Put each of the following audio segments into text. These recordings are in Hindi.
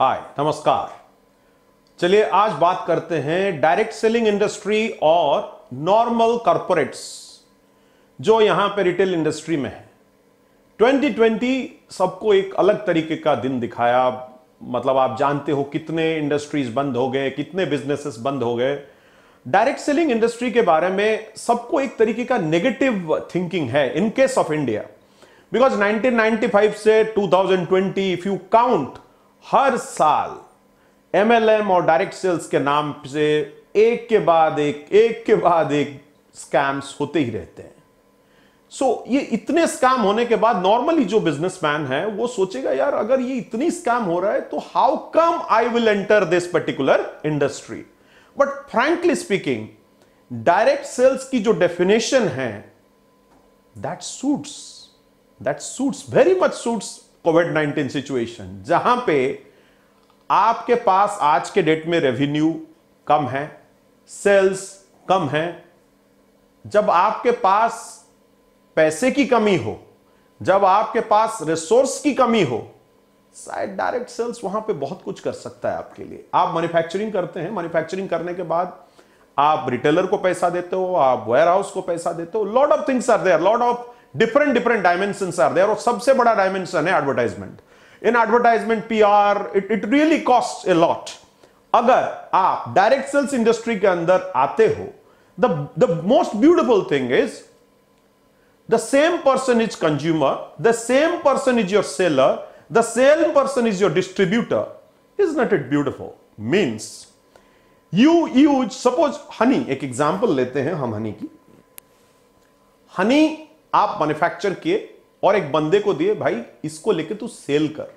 हाय नमस्कार चलिए आज बात करते हैं डायरेक्ट सेलिंग इंडस्ट्री और नॉर्मल कॉरपोरेट्स जो यहां पे रिटेल इंडस्ट्री में है 2020 सबको एक अलग तरीके का दिन दिखाया मतलब आप जानते हो कितने इंडस्ट्रीज बंद हो गए कितने बिजनेसेस बंद हो गए डायरेक्ट सेलिंग इंडस्ट्री के बारे में सबको एक तरीके का नेगेटिव थिंकिंग है in case of India because 1995 से 2020 इफ यू काउंट हर साल एमएलएम और डायरेक्ट सेल्स के नाम से एक के बाद एक एक के बाद एक स्कैम्स होते ही रहते हैं सो so, ये इतने स्कैम होने के बाद नॉर्मली जो बिजनेसमैन है वो सोचेगा यार अगर ये इतनी स्कैम हो रहा है तो how come I will enter this particular industry but frankly speaking direct sales की जो डेफिनेशन है that suits that suits very much suits COVID nineteen situation जहां पे आपके पास आज के डेट में रेवेन्यू कम है सेल्स कम है जब आपके पास पैसे की कमी हो जब आपके पास रिसोर्स की कमी हो शायद डायरेक्ट सेल्स वहां पे बहुत कुछ कर सकता है आपके लिए आप मैन्युफैक्चरिंग करते हैं मैन्युफैक्चरिंग करने के बाद आप रिटेलर को पैसा देते हो आप वेयर हाउस को पैसा देते हो lot of things are there lot of different different dimension are there और सबसे बड़ा डायमेंशन है advertisement in advertisement P R it it really cost a lot अगर आप डायरेक्ट सेल्स इंडस्ट्री के अंदर आते हो the most beautiful thing is the same person is consumer the same person is your seller the same person is your distributor is not it beautiful means you use suppose हनी एक एग्जाम्पल लेते हैं हम हनी की हनी आप मैन्युफैक्चर किए और एक बंदे को दिए भाई इसको लेके तू सेल कर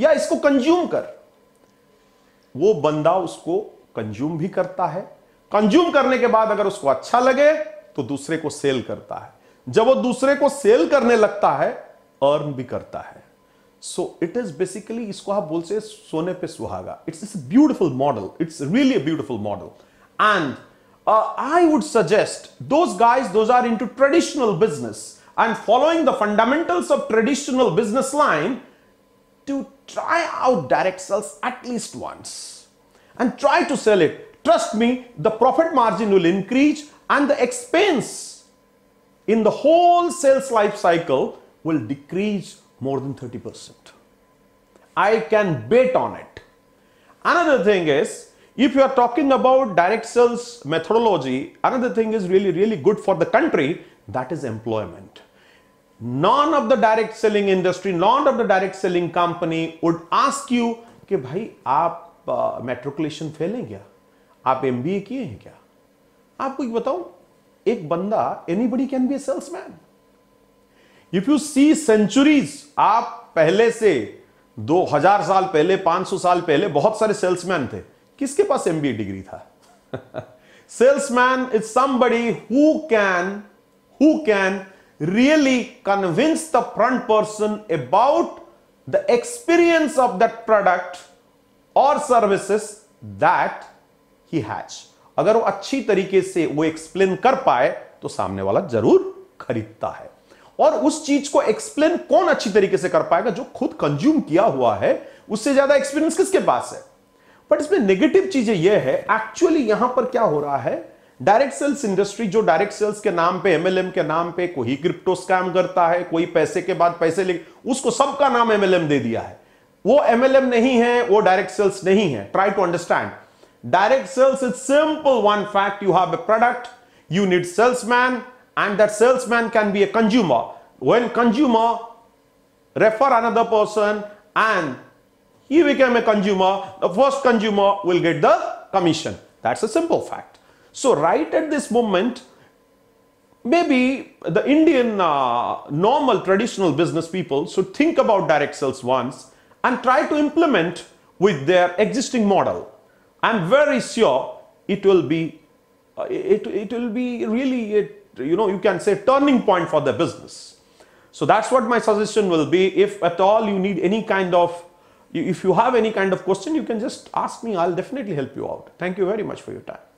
या इसको कंज्यूम कर वो बंदा उसको कंज्यूम भी करता है कंज्यूम करने के बाद अगर उसको अच्छा लगे तो दूसरे को सेल करता है जब वो दूसरे को सेल करने लगता है अर्न भी करता है सो इट इज बेसिकली इसको आप बोलते सोने पे सुहागा it's it's beautiful model it's really beautiful model and uh, I would suggest those guys, those are into traditional business and following the fundamentals of traditional business line to try out direct sales at least once and try to sell it. Trust me, the profit margin will increase and the expense in the whole sales life cycle will decrease more than 30%. I can bet on it. Another thing is if you are talking about direct sales methodology, another thing is really, really good for the country, that is employment. None of the direct selling industry, none of the direct selling company would ask you कि भाई आप uh, metro फेल fail क्या आप एम किए हैं क्या आपको ये बताओ एक बंदा any anybody can be a salesman. If you see centuries, centuries आप पहले से 2000 साल पहले 500 साल पहले बहुत सारे सेल्समैन थे किसके पास एमबीए डिग्री था salesman is somebody who can who can really convince the front person about the experience of that product और सर्विसेस दैट ही हैज अगर वो अच्छी तरीके से वो एक्सप्लेन कर पाए तो सामने वाला जरूर खरीदता है और उस चीज को एक्सप्लेन कौन अच्छी तरीके से कर पाएगा जो खुद कंज्यूम किया हुआ है उससे ज्यादा एक्सपीरियंस किसके पास है बट इसमें नेगेटिव चीजें यह है एक्चुअली यहां पर क्या हो रहा है डायरेक्ट सेल्स इंडस्ट्री जो डायरेक्ट सेल्स के नाम पे एमएलएम के नाम पे कोई क्रिप्टो स्कैम करता है कोई पैसे के बाद पैसे ले उसको सबका नाम एमएलएम दे दिया है वो एमएलएम नहीं है वो डायरेक्ट सेल्स नहीं है try to understand direct sales is simple one fact you have a product you need salesman and that salesman can be a consumer when consumer refer another person and he became a consumer, the first consumer will get the commission. That's a simple fact. So right at this moment, maybe the Indian uh, normal traditional business people should think about direct sales once and try to implement with their existing model. I'm very sure it will be, uh, it, it will be really, a, you know, you can say turning point for the business. So that's what my suggestion will be. If at all you need any kind of if you have any kind of question, you can just ask me. I'll definitely help you out. Thank you very much for your time.